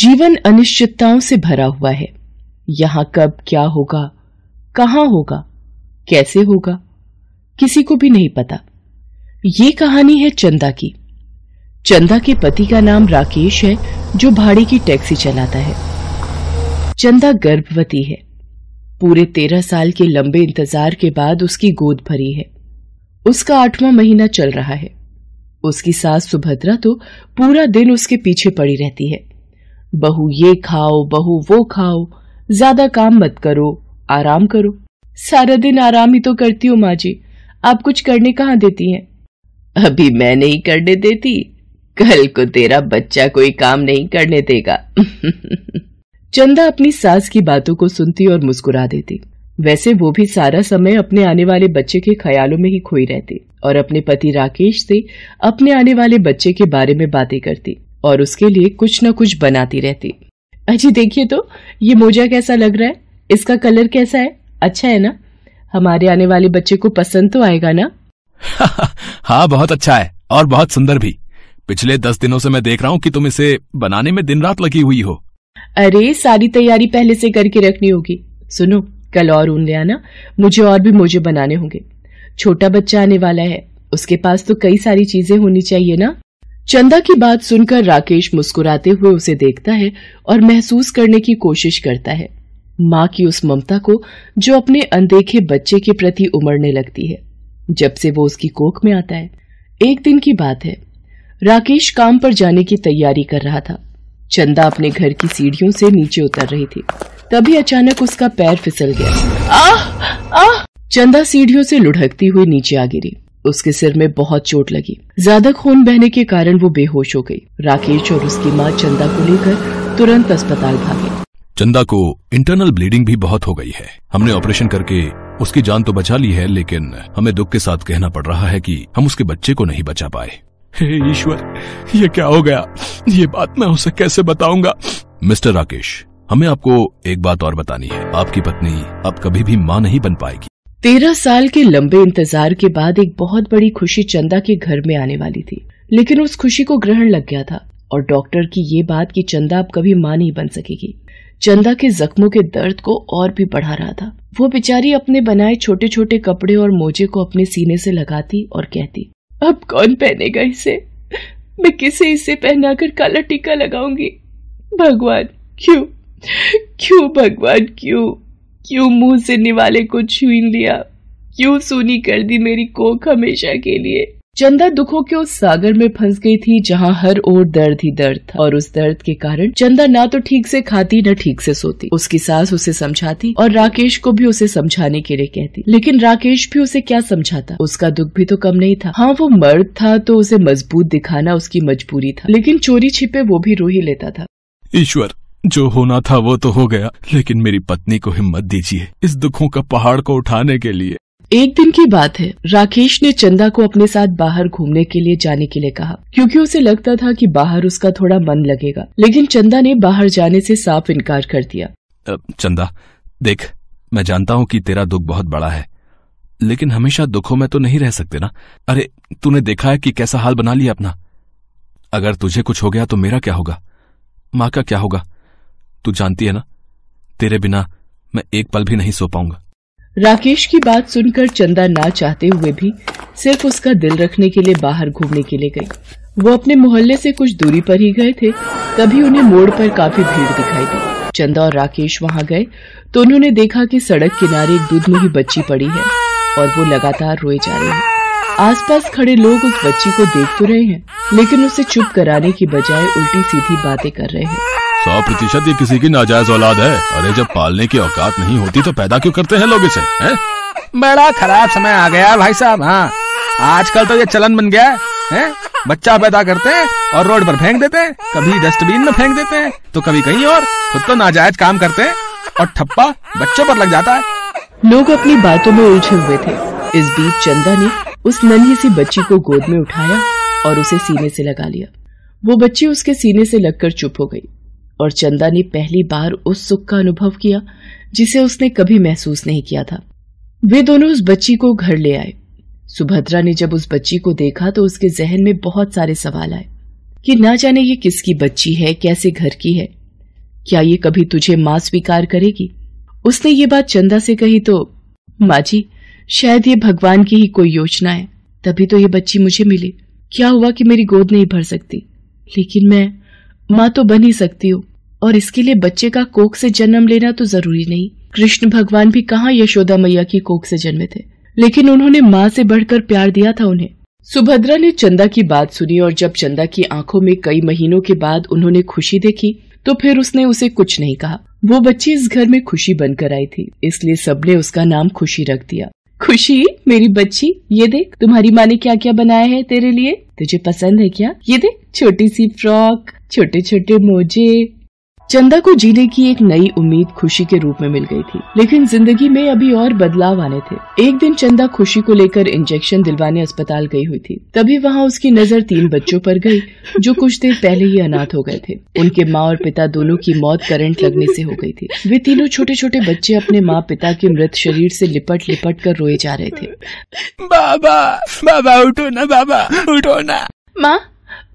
जीवन अनिश्चितताओं से भरा हुआ है यहां कब क्या होगा कहां होगा कैसे होगा किसी को भी नहीं पता ये कहानी है चंदा की चंदा के पति का नाम राकेश है जो भाड़ी की टैक्सी चलाता है चंदा गर्भवती है पूरे तेरह साल के लंबे इंतजार के बाद उसकी गोद भरी है उसका आठवां महीना चल रहा है उसकी सास सुभद्रा तो पूरा दिन उसके पीछे पड़ी रहती है बहू ये खाओ बहू वो खाओ ज्यादा काम मत करो आराम करो सारा दिन आराम ही तो करती हो माँ जी आप कुछ करने कहाँ देती हैं अभी मैं नहीं करने देती कल को तेरा बच्चा कोई काम नहीं करने देगा चंदा अपनी सास की बातों को सुनती और मुस्कुरा देती वैसे वो भी सारा समय अपने आने वाले बच्चे के ख्यालों में ही खोई रहती और अपने पति राकेश से अपने आने वाले बच्चे के बारे में बातें करती और उसके लिए कुछ न कुछ बनाती रहती अजी देखिए तो ये मोजा कैसा लग रहा है इसका कलर कैसा है अच्छा है ना हमारे आने वाले बच्चे को पसंद तो आएगा ना हाँ बहुत अच्छा है और बहुत सुंदर भी पिछले दस दिनों से मैं देख रहा हूँ कि तुम इसे बनाने में दिन रात लगी हुई हो अरे सारी तैयारी पहले से करके रखनी होगी सुनो कल और ऊन ले आना मुझे और भी मोजे बनाने होंगे छोटा बच्चा आने वाला है उसके पास तो कई सारी चीजें होनी चाहिए ना चंदा की बात सुनकर राकेश मुस्कुराते हुए उसे देखता है और महसूस करने की कोशिश करता है माँ की उस ममता को जो अपने अनदेखे बच्चे के प्रति उमड़ने लगती है जब से वो उसकी कोख में आता है एक दिन की बात है राकेश काम पर जाने की तैयारी कर रहा था चंदा अपने घर की सीढ़ियों से नीचे उतर रही थी तभी अचानक उसका पैर फिसल गया आ, आ। चंदा सीढ़ियों से लुढ़कती हुई नीचे आ गिरी उसके सिर में बहुत चोट लगी ज्यादा खून बहने के कारण वो बेहोश हो गई राकेश और उसकी माँ चंदा को लेकर तुरंत अस्पताल भागे चंदा को इंटरनल ब्लीडिंग भी बहुत हो गई है हमने ऑपरेशन करके उसकी जान तो बचा ली है लेकिन हमें दुख के साथ कहना पड़ रहा है कि हम उसके बच्चे को नहीं बचा पाए ईश्वर ये क्या हो गया ये बात मैं उसे कैसे बताऊंगा मिस्टर राकेश हमें आपको एक बात और बतानी है आपकी पत्नी अब कभी भी माँ नहीं बन पाएगी तेरह साल के लंबे इंतजार के बाद एक बहुत बड़ी खुशी चंदा के घर में आने वाली थी लेकिन उस खुशी को ग्रहण लग गया था और डॉक्टर की ये बात कि चंदा अब कभी मां नहीं बन सकेगी चंदा के जख्मों के दर्द को और भी बढ़ा रहा था वो बेचारी अपने बनाए छोटे छोटे कपड़े और मोजे को अपने सीने से लगाती और कहती अब कौन पहनेगा इसे मैं किसे इसे पहनाकर काला टीका लगाऊंगी भगवान क्यों क्यों भगवान क्यों क्यों मुंह से निवाले को छीन लिया क्यों सुनी कर दी मेरी कोख हमेशा के लिए चंदा दुखों के उस सागर में फंस गई थी जहाँ हर ओर दर्द ही दर्द था और उस दर्द के कारण चंदा ना तो ठीक से खाती न ठीक से सोती उसकी सास उसे समझाती और राकेश को भी उसे समझाने के लिए कहती लेकिन राकेश भी उसे क्या समझाता उसका दुख भी तो कम नहीं था हाँ वो मर्द था तो उसे मजबूत दिखाना उसकी मजबूरी था लेकिन चोरी छिपे वो भी रो ही लेता था ईश्वर जो होना था वो तो हो गया लेकिन मेरी पत्नी को हिम्मत दीजिए इस दुखों का पहाड़ को उठाने के लिए एक दिन की बात है राकेश ने चंदा को अपने साथ बाहर घूमने के लिए जाने के लिए कहा क्योंकि उसे लगता था कि बाहर उसका थोड़ा मन लगेगा लेकिन चंदा ने बाहर जाने से साफ इनकार कर दिया चंदा देख मैं जानता हूँ कि तेरा दुख बहुत बड़ा है लेकिन हमेशा दुखों में तो नहीं रह सकते ना अरे तूने देखा है कि कैसा हाल बना लिया अपना अगर तुझे कुछ हो गया तो मेरा क्या होगा माँ का क्या होगा तू जानती है ना तेरे बिना मैं एक पल भी नहीं सो पाऊंगा राकेश की बात सुनकर चंदा ना चाहते हुए भी सिर्फ उसका दिल रखने के लिए बाहर घूमने के लिए गई वो अपने मोहल्ले से कुछ दूरी पर ही गए थे तभी उन्हें मोड़ पर काफी भीड़ दिखाई दी चंदा और राकेश वहाँ गए तो उन्होंने देखा कि सड़क किनारे एक दूध में ही बच्ची पड़ी है और वो लगातार रोए जा रही है आसपास खड़े लोग उस बच्ची को देख तो रहे हैं लेकिन उसे चुप कराने की बजाय उल्टी सीधी बातें कर रहे हैं सौ प्रतिशत ये किसी की नाजायज औलाद है अरे जब पालने की औकात नहीं होती तो पैदा क्यों करते हैं लोग इसे है? बड़ा खराब समय आ गया भाई साहब हाँ आजकल तो ये चलन बन गया है बच्चा पैदा करते हैं और रोड पर फेंक देते हैं कभी डस्टबिन में फेंक देते हैं तो कभी कहीं और खुद तो नाजायज काम करते हैं और ठप्पा बच्चों पर लग जाता है लोग अपनी बातों में उलझे हुए थे इस बीच चंदा ने उस नन्ही सी बच्ची को गोद में उठाया और उसे सीने से लगा लिया वो बच्ची उसके सीने से लगकर चुप हो गई और चंदा ने पहली बार उस सुख का अनुभव किया जिसे उसने कभी महसूस नहीं किया था वे दोनों उस बच्ची को घर ले आए सुभद्रा ने जब उस बच्ची को देखा तो उसके जहन में बहुत सारे सवाल आए कि ना जाने ये किसकी बच्ची है कैसे घर की है क्या ये कभी तुझे माँ स्वीकार करेगी उसने ये बात चंदा से कही तो माँ जी शायद ये भगवान की ही कोई योजना है तभी तो ये बच्ची मुझे मिली क्या हुआ कि मेरी गोद नहीं भर सकती लेकिन मैं माँ तो बन ही सकती हूँ और इसके लिए बच्चे का कोख से जन्म लेना तो जरूरी नहीं कृष्ण भगवान भी कहाँ यशोदा मैया की कोख से जन्मे थे लेकिन उन्होंने माँ से बढ़कर प्यार दिया था उन्हें सुभद्रा ने चंदा की बात सुनी और जब चंदा की आंखों में कई महीनों के बाद उन्होंने खुशी देखी तो फिर उसने उसे कुछ नहीं कहा वो बच्ची इस घर में खुशी बनकर आई थी इसलिए सबने उसका नाम खुशी रख दिया खुशी मेरी बच्ची ये देख तुम्हारी माँ ने क्या क्या बनाया है तेरे लिए तुझे पसंद है क्या ये देख छोटी सी फ्रॉक छोटे छोटे मोजे चंदा को जीने की एक नई उम्मीद खुशी के रूप में मिल गई थी लेकिन जिंदगी में अभी और बदलाव आने थे एक दिन चंदा खुशी को लेकर इंजेक्शन दिलवाने अस्पताल गई हुई थी तभी वहाँ उसकी नजर तीन बच्चों पर गई जो कुछ देर पहले ही अनाथ हो गए थे उनके माँ और पिता दोनों की मौत करंट लगने से हो गयी थी वे तीनों छोटे छोटे बच्चे अपने माँ पिता के मृत शरीर ऐसी लिपट लिपट कर रोए जा रहे थे बाबा बाबा उठो ना बाबा उठो ना माँ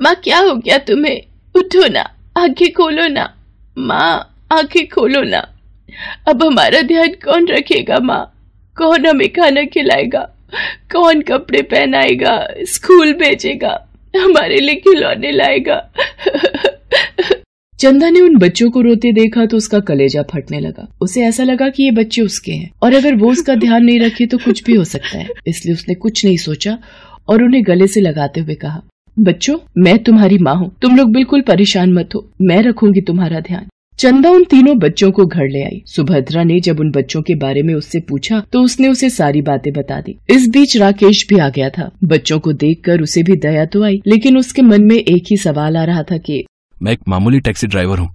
माँ क्या हो गया तुम्हें उठो ना आगे खोलो ना माँ आंखें खोलो ना अब हमारा ध्यान कौन रखेगा माँ कौन हमें खाना खिलाएगा कौन कपड़े पहनाएगा स्कूल भेजेगा हमारे लिए खिलौने लाएगा चंदा ने उन बच्चों को रोते देखा तो उसका कलेजा फटने लगा उसे ऐसा लगा कि ये बच्चे उसके हैं और अगर वो उसका ध्यान नहीं रखे तो कुछ भी हो सकता है इसलिए उसने कुछ नहीं सोचा और उन्हें गले से लगाते हुए कहा बच्चों मैं तुम्हारी माँ हूँ तुम लोग बिल्कुल परेशान मत हो मैं रखूंगी तुम्हारा ध्यान चंदा उन तीनों बच्चों को घर ले आई सुभद्रा ने जब उन बच्चों के बारे में उससे पूछा तो उसने उसे सारी बातें बता दी इस बीच राकेश भी आ गया था बच्चों को देखकर उसे भी दया तो आई लेकिन उसके मन में एक ही सवाल आ रहा था कि मैं एक मामूली टैक्सी ड्राइवर हूँ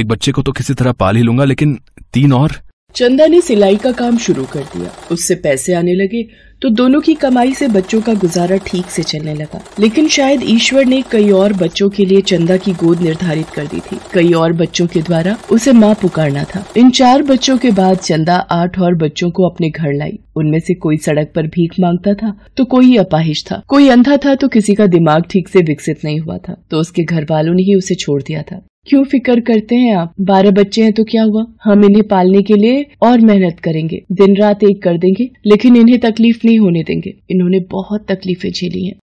एक बच्चे को तो किसी तरह पाल ही लूंगा लेकिन तीन और चंदा ने सिलाई का काम शुरू कर दिया उससे पैसे आने लगे तो दोनों की कमाई से बच्चों का गुजारा ठीक से चलने लगा लेकिन शायद ईश्वर ने कई और बच्चों के लिए चंदा की गोद निर्धारित कर दी थी कई और बच्चों के द्वारा उसे माँ पुकारना था इन चार बच्चों के बाद चंदा आठ और बच्चों को अपने घर लाई उनमें से कोई सड़क पर भीख मांगता था तो कोई अपाहिज था कोई अंधा था तो किसी का दिमाग ठीक से विकसित नहीं हुआ था तो उसके घर वालों ने ही उसे छोड़ दिया था क्यों फिक्र करते हैं आप बारह बच्चे हैं तो क्या हुआ हम इन्हें पालने के लिए और मेहनत करेंगे दिन रात एक कर देंगे लेकिन इन्हें तकलीफ नहीं होने देंगे इन्होंने बहुत तकलीफें झेली हैं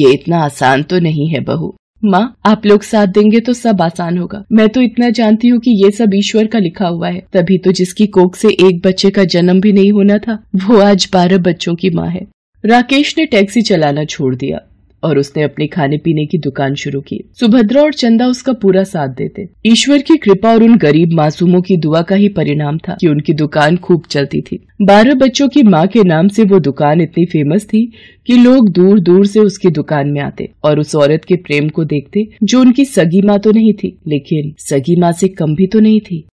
ये इतना आसान तो नहीं है बहू माँ आप लोग साथ देंगे तो सब आसान होगा मैं तो इतना जानती हूँ कि ये सब ईश्वर का लिखा हुआ है तभी तो जिसकी कोख से एक बच्चे का जन्म भी नहीं होना था वो आज बारह बच्चों की माँ है राकेश ने टैक्सी चलाना छोड़ दिया और उसने अपने खाने पीने की दुकान शुरू की सुभद्रा और चंदा उसका पूरा साथ देते ईश्वर की कृपा और उन गरीब मासूमों की दुआ का ही परिणाम था कि उनकी दुकान खूब चलती थी बारह बच्चों की माँ के नाम से वो दुकान इतनी फेमस थी कि लोग दूर दूर से उसकी दुकान में आते और उस औरत के प्रेम को देखते जो उनकी सगी माँ तो नहीं थी लेकिन सगी माँ से कम भी तो नहीं थी